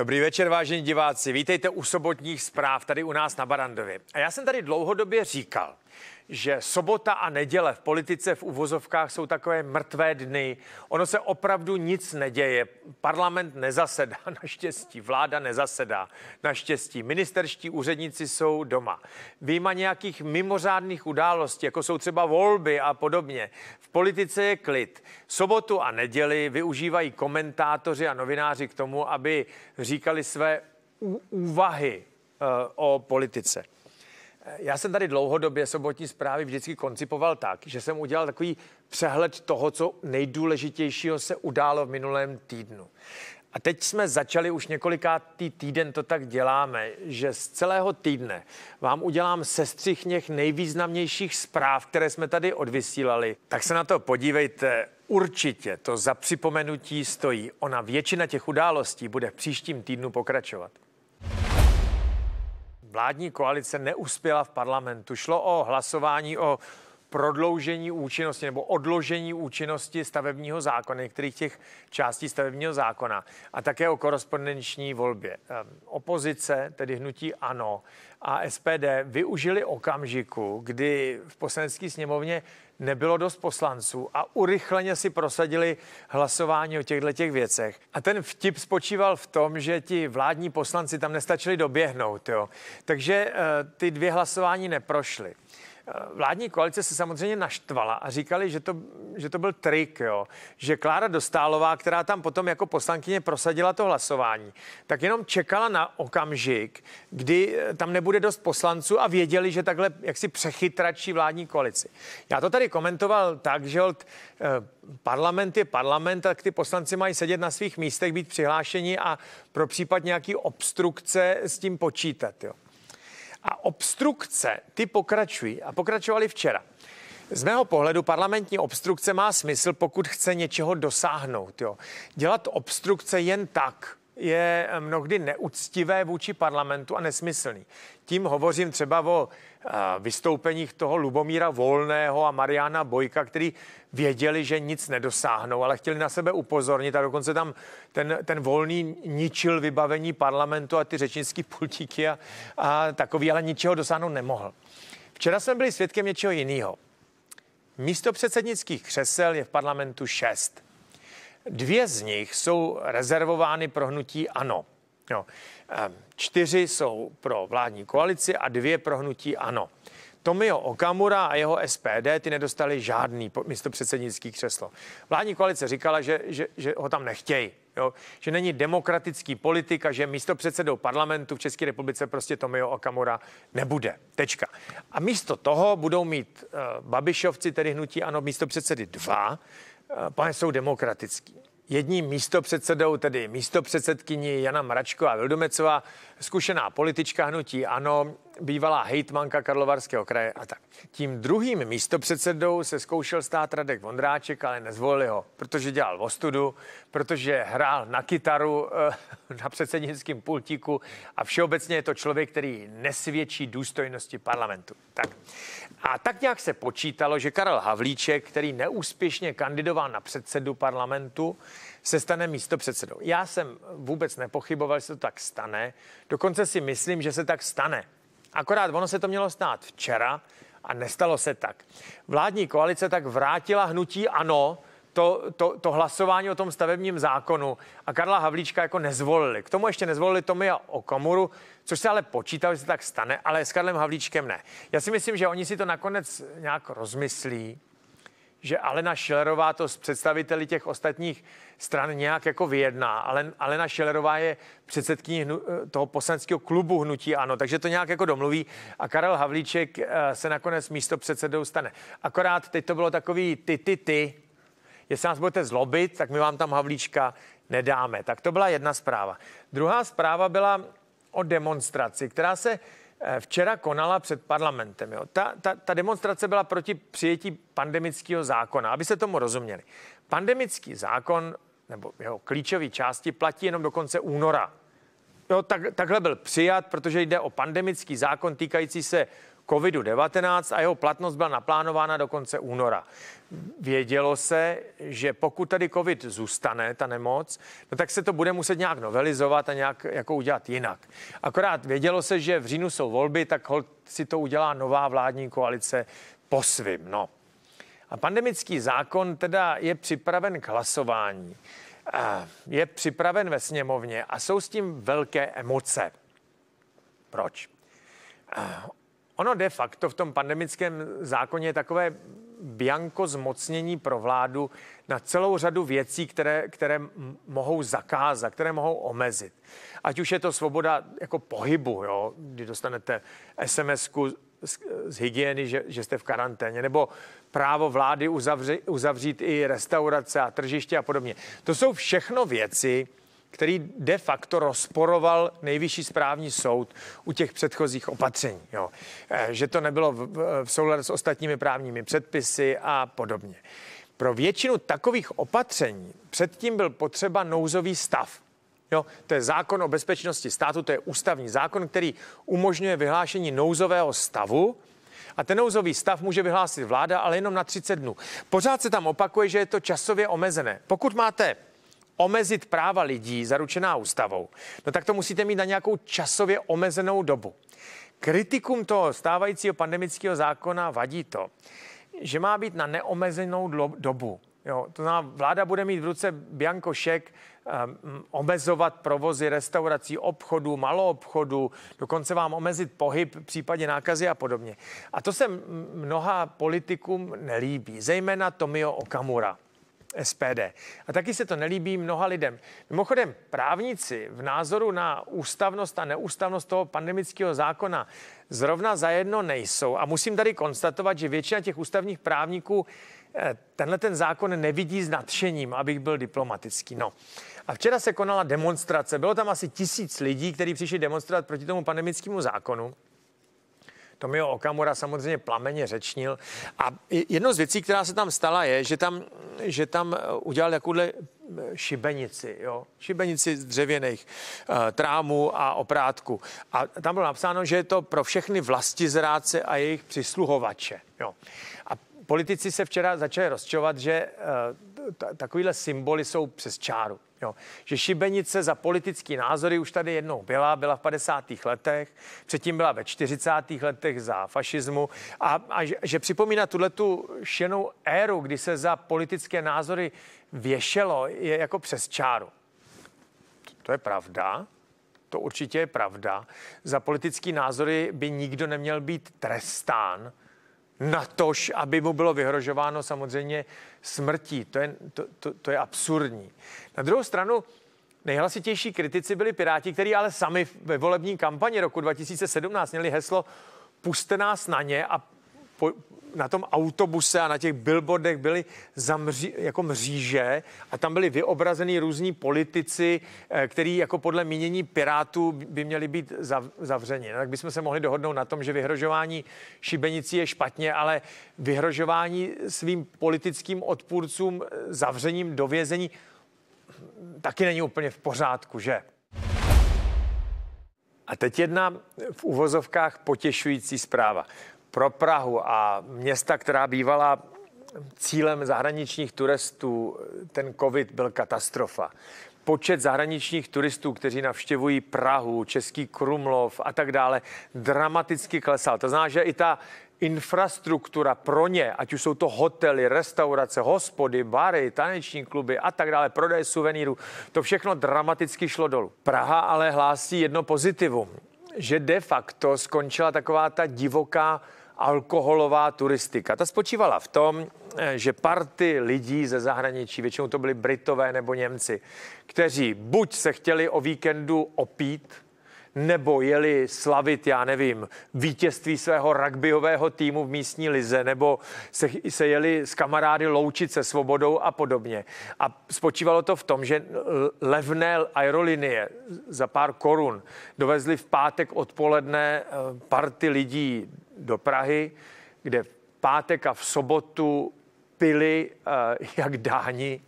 Dobrý večer, vážení diváci. Vítejte u sobotních zpráv tady u nás na Barandově. A já jsem tady dlouhodobě říkal, že sobota a neděle v politice v uvozovkách jsou takové mrtvé dny. Ono se opravdu nic neděje. Parlament nezasedá, naštěstí. Vláda nezasedá, naštěstí. Ministerští úředníci jsou doma. Výjima nějakých mimořádných událostí, jako jsou třeba volby a podobně. V politice je klid. Sobotu a neděli využívají komentátoři a novináři k tomu, aby říkali své úvahy eh, o politice. Já jsem tady dlouhodobě sobotní zprávy vždycky koncipoval tak, že jsem udělal takový přehled toho, co nejdůležitějšího se událo v minulém týdnu. A teď jsme začali už několikátý týden to tak děláme, že z celého týdne vám udělám sestřih těch nejvýznamnějších zpráv, které jsme tady odvysílali. Tak se na to podívejte. Určitě to za připomenutí stojí. Ona většina těch událostí bude v příštím týdnu pokračovat vládní koalice neuspěla v parlamentu. Šlo o hlasování o prodloužení účinnosti nebo odložení účinnosti stavebního zákona, některých těch částí stavebního zákona a také o korespondenční volbě. Ehm, opozice, tedy hnutí ANO a SPD, využili okamžiku, kdy v poslanecké sněmovně nebylo dost poslanců a urychleně si prosadili hlasování o těchto těch věcech. A ten vtip spočíval v tom, že ti vládní poslanci tam nestačili doběhnout, jo. Takže eh, ty dvě hlasování neprošly. Eh, vládní koalice se samozřejmě naštvala a říkali, že to, že to byl trik, jo. že Klára Dostálová, která tam potom jako poslankyně prosadila to hlasování, tak jenom čekala na okamžik, kdy eh, tam nebude dost poslanců a věděli, že takhle jaksi přechytračí vládní koalici. Já to tady komentoval tak, že eh, parlament je parlament, tak ty poslanci mají sedět na svých místech, být přihlášeni a pro případ nějaký obstrukce s tím počítat. Jo. A obstrukce, ty pokračují a pokračovali včera. Z mého pohledu parlamentní obstrukce má smysl, pokud chce něčeho dosáhnout. Jo. Dělat obstrukce jen tak, je eh, mnohdy neúctivé vůči parlamentu a nesmyslný. Tím hovořím třeba o eh, vystoupeních toho Lubomíra Volného a Mariana Bojka, který věděli, že nic nedosáhnou, ale chtěli na sebe upozornit a dokonce tam ten, ten volný ničil vybavení parlamentu a ty řečnické pultíky a, a takový, ale ničeho dosáhnout nemohl. Včera jsme byli svědkem něčeho jiného. Místo předsednických křesel je v parlamentu šest. Dvě z nich jsou rezervovány pro hnutí ANO. Jo. Ehm, čtyři jsou pro vládní koalici a dvě pro hnutí ANO. Tomio Okamura a jeho SPD ty nedostali žádný místo předsednický křeslo. Vládní koalice říkala, že, že, že ho tam nechtějí. Jo? Že není demokratický politik a že místo předsedou parlamentu v České republice prostě Tomio Okamura nebude. Tečka. A místo toho budou mít uh, Babišovci, tedy hnutí ano, místo předsedy dva, Eh, pane, jsou demokratický. Jedním místopředsedou, tedy místopředsedkyni Jana Mračková Vildomecová, zkušená politička hnutí ANO, bývalá hejtmanka Karlovarského kraje a tak. Tím druhým místopředsedou se zkoušel stát Radek Vondráček, ale nezvolili ho, protože dělal vostudu, protože hrál na kytaru eh, na předsednickém pultíku a všeobecně je to člověk, který nesvědčí důstojnosti parlamentu. Tak. A tak nějak se počítalo, že Karel Havlíček, který neúspěšně kandidoval na předsedu parlamentu, se stane místo předsedou. Já jsem vůbec nepochyboval, že se to tak stane. Dokonce si myslím, že se tak stane. Akorát ono se to mělo stát včera a nestalo se tak. Vládní koalice tak vrátila hnutí ano, to, to, to hlasování o tom stavebním zákonu a Karla Havlíčka jako nezvolili. K tomu ještě nezvolili a Okamuru, což se ale počítalo, že se tak stane, ale s Karlem Havlíčkem ne. Já si myslím, že oni si to nakonec nějak rozmyslí že Alena Šilerová to s představiteli těch ostatních stran nějak jako vyjedná. Ale Alena Šilerová je předsedkyní eh, toho poslaneckého klubu Hnutí Ano, takže to nějak jako domluví a Karel Havlíček eh, se nakonec místo předsedou stane. Akorát teď to bylo takový ty, ty, ty. Jestli nás budete zlobit, tak my vám tam Havlíčka nedáme. Tak to byla jedna zpráva. Druhá zpráva byla o demonstraci, která se Eh, včera konala před parlamentem. Jo. Ta, ta, ta demonstrace byla proti přijetí pandemického zákona, aby se tomu rozuměli. Pandemický zákon nebo jeho klíčové části platí jenom do konce února. Jo, tak, takhle byl přijat, protože jde o pandemický zákon týkající se COVID-19 a jeho platnost byla naplánována do konce února. Vědělo se, že pokud tady COVID zůstane, ta nemoc, no tak se to bude muset nějak novelizovat a nějak jako udělat jinak. Akorát vědělo se, že v říjnu jsou volby, tak si to udělá nová vládní koalice po svým. No. A pandemický zákon teda je připraven k hlasování. Je připraven ve sněmovně a jsou s tím velké emoce. Proč? Ono de facto v tom pandemickém zákoně je takové bianko zmocnění pro vládu na celou řadu věcí, které, které mohou zakázat, které mohou omezit. Ať už je to svoboda jako pohybu, jo, kdy dostanete sms z, z hygieny, že, že jste v karanténě, nebo právo vlády uzavři, uzavřít i restaurace a tržiště a podobně. To jsou všechno věci, který de facto rozporoval nejvyšší správní soud u těch předchozích opatření. Jo. Eh, že to nebylo v, v souladu s ostatními právními předpisy a podobně. Pro většinu takových opatření předtím byl potřeba nouzový stav. Jo, to je zákon o bezpečnosti státu, to je ústavní zákon, který umožňuje vyhlášení nouzového stavu. A ten nouzový stav může vyhlásit vláda, ale jenom na 30 dnů. Pořád se tam opakuje, že je to časově omezené. Pokud máte omezit práva lidí zaručená ústavou, no tak to musíte mít na nějakou časově omezenou dobu. Kritikum toho stávajícího pandemického zákona vadí to, že má být na neomezenou dobu. Jo, to znamená, vláda bude mít v ruce biankošek um, ehm, omezovat provozy restaurací, obchodů, maloobchodů, dokonce vám omezit pohyb v případě nákazy a podobně. A to se mnoha politikům nelíbí, zejména Tomio Okamura. SPD. A taky se to nelíbí mnoha lidem. Mimochodem, právníci v názoru na ústavnost a neústavnost toho pandemického zákona zrovna zajedno nejsou. A musím tady konstatovat, že většina těch ústavních právníků eh, tenhle ten zákon nevidí s nadšením, abych byl diplomatický. No. A včera se konala demonstrace. Bylo tam asi tisíc lidí, kteří přišli demonstrovat proti tomu pandemickému zákonu. Tomio Okamura samozřejmě plameně řečnil. A jedno z věcí, která se tam stala, je, že tam, že tam eh, udělal jakouhle eh, šibenici, jo? šibenici z dřevěných uh, trámů a oprátku. A tam bylo napsáno, že je to pro všechny zráce a jejich přisluhovače. Jo? A politici se včera začali rozčovat, že uh, t- takovýhle symboly jsou přes čáru. Jo. Že šibenice za politické názory už tady jednou byla, byla v 50. letech, předtím byla ve 40. letech za fašismu a, a že, že připomíná tuhle tu šenou éru, kdy se za politické názory věšelo, je jako přes čáru. To, to je pravda, to určitě je pravda. Za politické názory by nikdo neměl být trestán, natož, aby mu bylo vyhrožováno samozřejmě smrtí. To je, to, to, to je absurdní. Na druhou stranu, nejhlasitější kritici byli Piráti, kteří ale sami ve volební kampani roku 2017 měli heslo puste nás na ně a po, na tom autobuse a na těch billboardech byly zamří, jako mříže a tam byly vyobrazeny různí politici, eh, který jako podle mínění Pirátů by měli být zavřeni. No, tak bychom se mohli dohodnout na tom, že vyhrožování šibenicí je špatně, ale vyhrožování svým politickým odpůrcům eh, zavřením do vězení hm, taky není úplně v pořádku, že? A teď jedna v uvozovkách potěšující zpráva pro Prahu a města, která bývala cílem zahraničních turistů, ten covid byl katastrofa. Počet zahraničních turistů, kteří navštěvují Prahu, Český Krumlov a tak dále, dramaticky klesal. To znamená, že i ta infrastruktura pro ně, ať už jsou to hotely, restaurace, hospody, bary, taneční kluby a tak dále, prodej suvenýrů, to všechno dramaticky šlo dolů. Praha ale hlásí jedno pozitivum, že de facto skončila taková ta divoká alkoholová turistika. Ta spočívala v tom, eh, že party lidí ze zahraničí, většinou to byli Britové nebo Němci, kteří buď se chtěli o víkendu opít, nebo jeli slavit, já nevím, vítězství svého rugbyového týmu v místní lize, nebo se, se jeli s kamarády loučit se svobodou a podobně. A spočívalo to v tom, že levné aerolinie za pár korun dovezly v pátek odpoledne eh, party lidí do Prahy, kde v pátek a v sobotu pili eh, jak dáni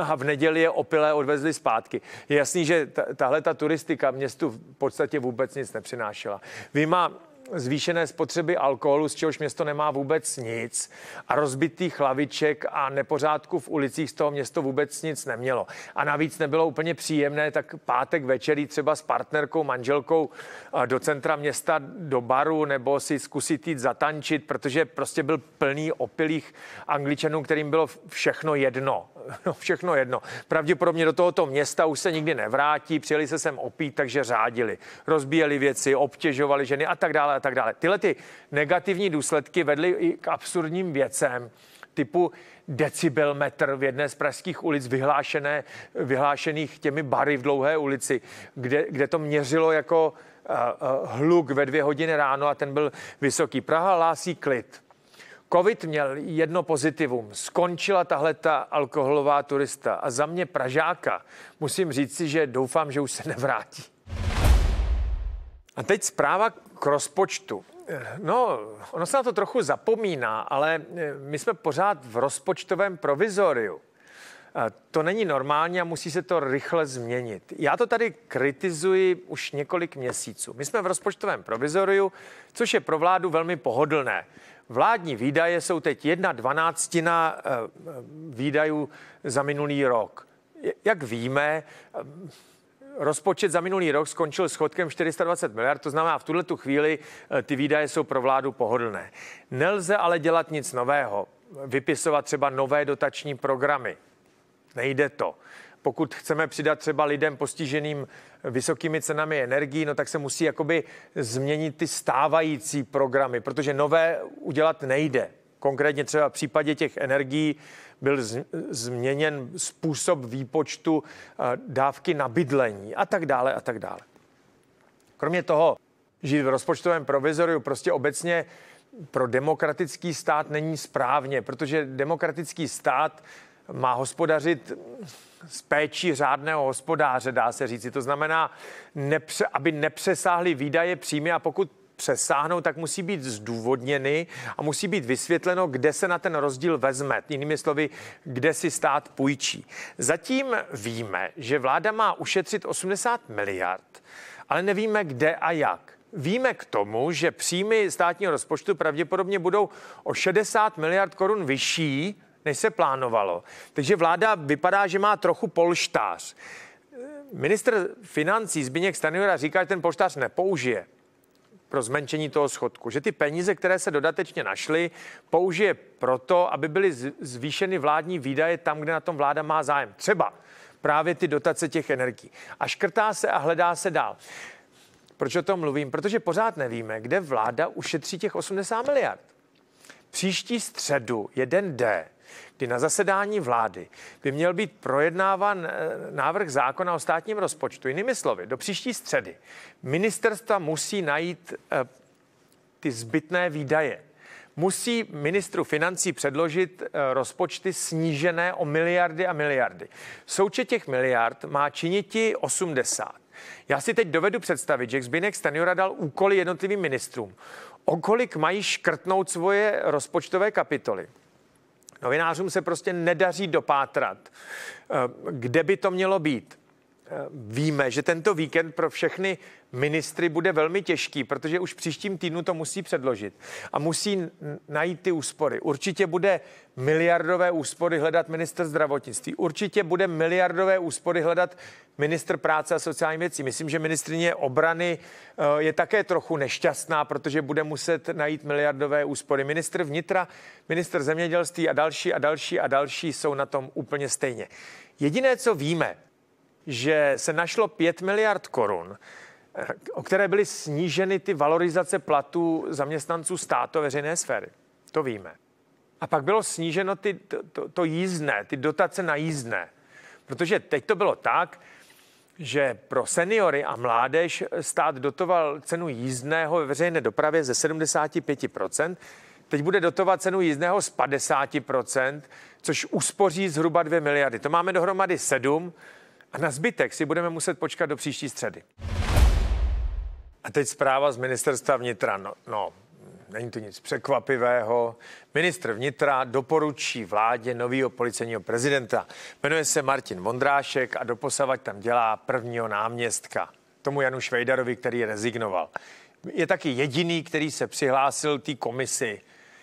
a v neděli je opilé odvezli zpátky. Je jasný, že tahle ta turistika městu v podstatě vůbec nic nepřinášela. Vyma zvýšené spotřeby alkoholu, z čehož město nemá vůbec nic a rozbitých laviček a nepořádku v ulicích z toho město vůbec nic nemělo. A navíc nebylo úplně příjemné, tak pátek večerí třeba s partnerkou, manželkou eh, do centra města, do baru nebo si zkusit jít zatančit, protože prostě byl plný opilých angličanů, kterým bylo všechno jedno. No, všechno jedno. Pravděpodobně do tohoto města už se nikdy nevrátí, přijeli se sem opít, takže řádili. Rozbíjeli věci, obtěžovali ženy a tak dále dále a tak dále. Tyhle ty negativní důsledky vedly i k absurdním věcem typu decibelmetr v jedné z pražských ulic vyhlášené, vyhlášených těmi bary v dlouhé ulici, kde, kde to měřilo jako uh, uh, hluk ve dvě hodiny ráno a ten byl vysoký. Praha lásí klid. Covid měl jedno pozitivum. Skončila tahle ta alkoholová turista a za mě Pražáka musím říct si, že doufám, že už se nevrátí. A teď zpráva k rozpočtu. No, ono se na to trochu zapomíná, ale e, my jsme pořád v rozpočtovém provizoriu. E, to není normální a musí se to rychle změnit. Já to tady kritizuji už několik měsíců. My jsme v rozpočtovém provizoriu, což je pro vládu velmi pohodlné. Vládní výdaje jsou teď jedna dvanáctina e, výdajů za minulý rok. Jak víme, rozpočet za minulý rok skončil schodkem 420 miliard, to znamená v tuhle tu chvíli eh, ty výdaje jsou pro vládu pohodlné. Nelze ale dělat nic nového, vypisovat třeba nové dotační programy. Nejde to pokud chceme přidat třeba lidem postiženým eh, vysokými cenami energii, no tak se musí jakoby změnit ty stávající programy, protože nové udělat nejde. Konkrétně třeba v případě těch energií byl změněn způsob výpočtu eh, dávky na bydlení a tak dále a tak dále. Kromě toho, žít v rozpočtovém provizoriu prostě obecně pro demokratický stát není správně, protože demokratický stát má hospodařit z péčí řádného hospodáře, dá se říci. To znamená, nepře, aby nepřesáhly výdaje příjmy a pokud přesáhnout, tak musí být zdůvodněny a musí být vysvětleno, kde se na ten rozdíl vezme. Jinými slovy, kde si stát půjčí. Zatím víme, že vláda má ušetřit 80 miliard, ale nevíme, kde a jak. Víme k tomu, že příjmy státního rozpočtu pravděpodobně budou o 60 miliard korun vyšší, než se plánovalo. Takže vláda vypadá, že má trochu polštář. Minister financí Zbigněk Stanjura říká, že ten polštář nepoužije pro zmenšení toho schodku. Že ty peníze, které se dodatečně našly, použije proto, aby byly zvýšeny vládní výdaje tam, kde na tom vláda má zájem. Třeba právě ty dotace těch energií. A škrtá se a hledá se dál. Proč o tom mluvím? Protože pořád nevíme, kde vláda ušetří těch 80 miliard. Příští středu, jeden D, kdy na zasedání vlády by měl být projednáván eh, návrh zákona o státním rozpočtu. Jinými slovy, do příští středy ministerstva musí najít eh, ty zbytné výdaje. Musí ministru financí předložit eh, rozpočty snížené o miliardy a miliardy. Součet těch miliard má činiti 80. Já si teď dovedu představit, že Zbinek Stanjura dal úkoly jednotlivým ministrům. O kolik mají škrtnout svoje rozpočtové kapitoly? Novinářům se prostě nedaří dopátrat, eh, kde by to mělo být. Víme, že tento víkend pro všechny ministry bude velmi těžký, protože už příštím týdnu to musí předložit a musí najít ty úspory. Určitě bude miliardové úspory hledat minister zdravotnictví, určitě bude miliardové úspory hledat minister práce a sociální věcí. Myslím, že ministrině obrany eh, je také trochu nešťastná, protože bude muset najít miliardové úspory. Minister vnitra, minister zemědělství a další a další a další jsou na tom úplně stejně. Jediné, co víme, že se našlo 5 miliard korun, o které byly sníženy ty valorizace platů zaměstnanců státu veřejné sféry. To víme. A pak bylo sníženo ty, to, to, to jízdné, ty dotace na jízdné. Protože teď to bylo tak, že pro seniory a mládež stát dotoval cenu jízdného ve veřejné dopravě ze 75%, teď bude dotovat cenu jízdného z 50%, což uspoří zhruba 2 miliardy. To máme dohromady 7 a na zbytek si budeme muset počkat do příští středy. A teď zpráva z ministerstva vnitra. No, no není to nic překvapivého. Ministr vnitra doporučí vládě nového policejního prezidenta. Jmenuje se Martin Vondrášek a doposavať tam dělá prvního náměstka. Tomu Janu Švejdarovi, který rezignoval. Je taky jediný, který se přihlásil té komisi.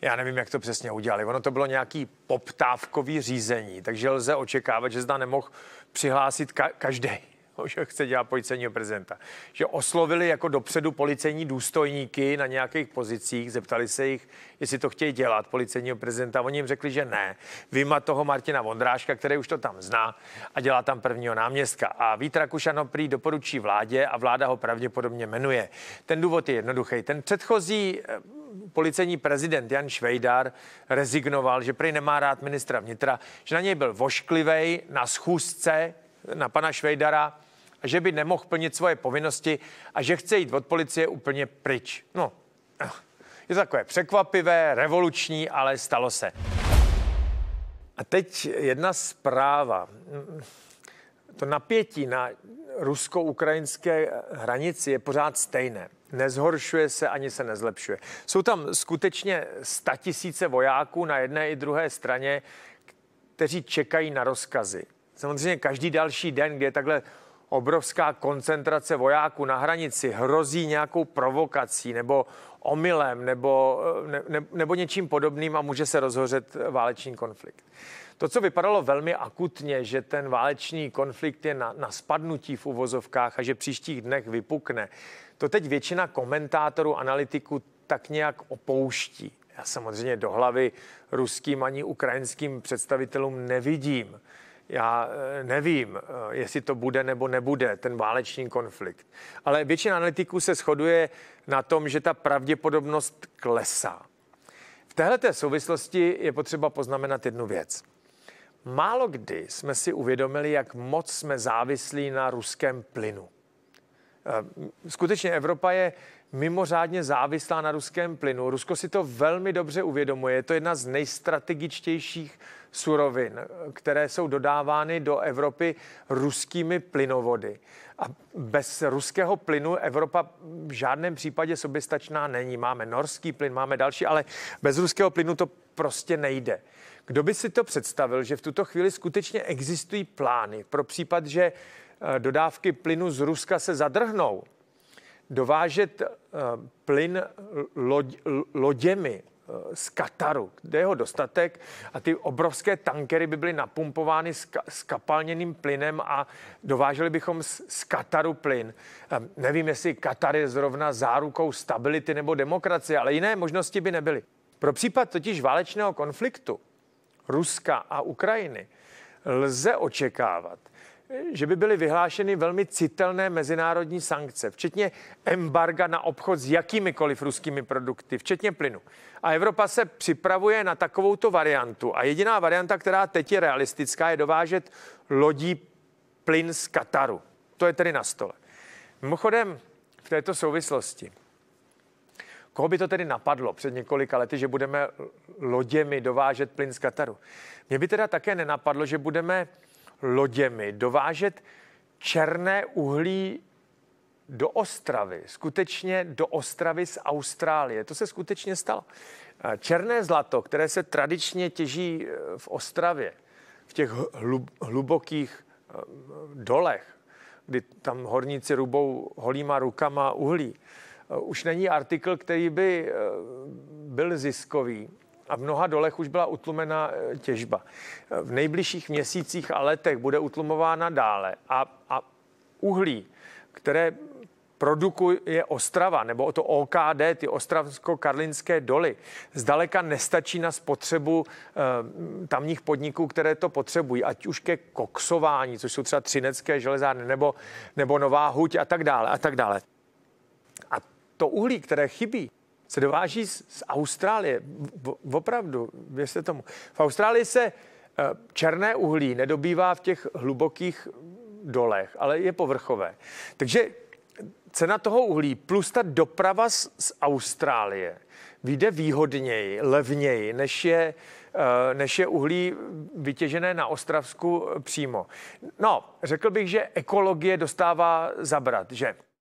Já nevím, jak to přesně udělali. Ono to bylo nějaký poptávkový řízení, takže lze očekávat, že zda nemohl přihlásit ka- každý že chce dělat policejního prezidenta. Že oslovili jako dopředu policejní důstojníky na nějakých pozicích, zeptali se jich, jestli to chtějí dělat policejního prezidenta. Oni jim řekli, že ne. Vyma toho Martina Vondráška, který už to tam zná a dělá tam prvního náměstka. A Vítra Kušano prý doporučí vládě a vláda ho pravděpodobně jmenuje. Ten důvod je jednoduchý. Ten předchozí eh, policejní prezident Jan Švejdar rezignoval, že prý nemá rád ministra vnitra, že na něj byl vošklivej na schůzce na pana Švejdara, že by nemohl plnit svoje povinnosti a že chce jít od policie úplně pryč. No, je to takové překvapivé, revoluční, ale stalo se. A teď jedna zpráva. To napětí na rusko-ukrajinské hranici je pořád stejné nezhoršuje se ani se nezlepšuje. Jsou tam skutečně tisíce vojáků na jedné i druhé straně, kteří čekají na rozkazy. Samozřejmě každý další den, kdy je takhle obrovská koncentrace vojáků na hranici hrozí nějakou provokací nebo omylem nebo, eh, ne, ne, nebo něčím podobným a může se rozhořet válečný konflikt. To, co vypadalo velmi akutně, že ten válečný konflikt je na, na spadnutí v uvozovkách a že příštích dnech vypukne, to teď většina komentátorů, analytiků tak nějak opouští. Já samozřejmě do hlavy ruským ani ukrajinským představitelům nevidím. Já eh, nevím, eh, jestli to bude nebo nebude, ten váleční konflikt. Ale většina analytiků se shoduje na tom, že ta pravděpodobnost klesá. V téhle souvislosti je potřeba poznamenat jednu věc. Málo kdy jsme si uvědomili, jak moc jsme závislí na ruském plynu. Ehm, skutečně Evropa je mimořádně závislá na ruském plynu. Rusko si to velmi dobře uvědomuje. Je to jedna z nejstrategičtějších surovin, které jsou dodávány do Evropy ruskými plynovody. A bez ruského plynu Evropa v žádném případě soběstačná není. Máme norský plyn, máme další, ale bez ruského plynu to prostě nejde. Kdo by si to představil, že v tuto chvíli skutečně existují plány pro případ, že Eh, dodávky plynu z Ruska se zadrhnou, dovážet eh, plyn loď, loděmi eh, z Kataru, kde je ho dostatek a ty obrovské tankery by byly napumpovány s, s kapalněným plynem a dováželi bychom z, z Kataru plyn. Nevím, jestli Katar je zrovna zárukou stability nebo demokracie, ale jiné možnosti by nebyly. Pro případ totiž válečného konfliktu Ruska a Ukrajiny lze očekávat, že by byly vyhlášeny velmi citelné mezinárodní sankce, včetně embarga na obchod s jakýmikoliv ruskými produkty, včetně plynu. A Evropa se připravuje na takovouto variantu. A jediná varianta, která teď je realistická, je dovážet lodí plyn z Kataru. To je tedy na stole. Mimochodem, v této souvislosti, koho by to tedy napadlo před několika lety, že budeme loděmi dovážet plyn z Kataru? Mě by teda také nenapadlo, že budeme loděmi, dovážet černé uhlí do Ostravy, skutečně do Ostravy z Austrálie. To se skutečně stalo. Černé zlato, které se tradičně těží e, v Ostravě, v těch hlubokých e, dolech, kdy tam horníci rubou holýma rukama uhlí, e, už není artikl, který by byl ziskový a v mnoha dolech už byla utlumena e, těžba. E, v nejbližších měsících a letech bude utlumována dále a, a uhlí, které produkuje Ostrava, nebo to OKD, ty ostravsko-karlinské doly, zdaleka nestačí na spotřebu e, tamních podniků, které to potřebují, ať už ke koksování, což jsou třeba třinecké železárny, nebo, nebo nová huť a tak dále, a tak dále. A to uhlí, které chybí, se dováží z, z Austrálie. V, opravdu, věřte tomu. V Austrálii se eh, černé uhlí nedobývá v těch hlubokých dolech, ale je povrchové. Takže cena toho uhlí plus ta doprava z, z Austrálie vyjde výhodněji, levněji, než je, eh, než je uhlí vytěžené na Ostravsku eh, přímo. No, řekl bych, že ekologie dostává zabrat, že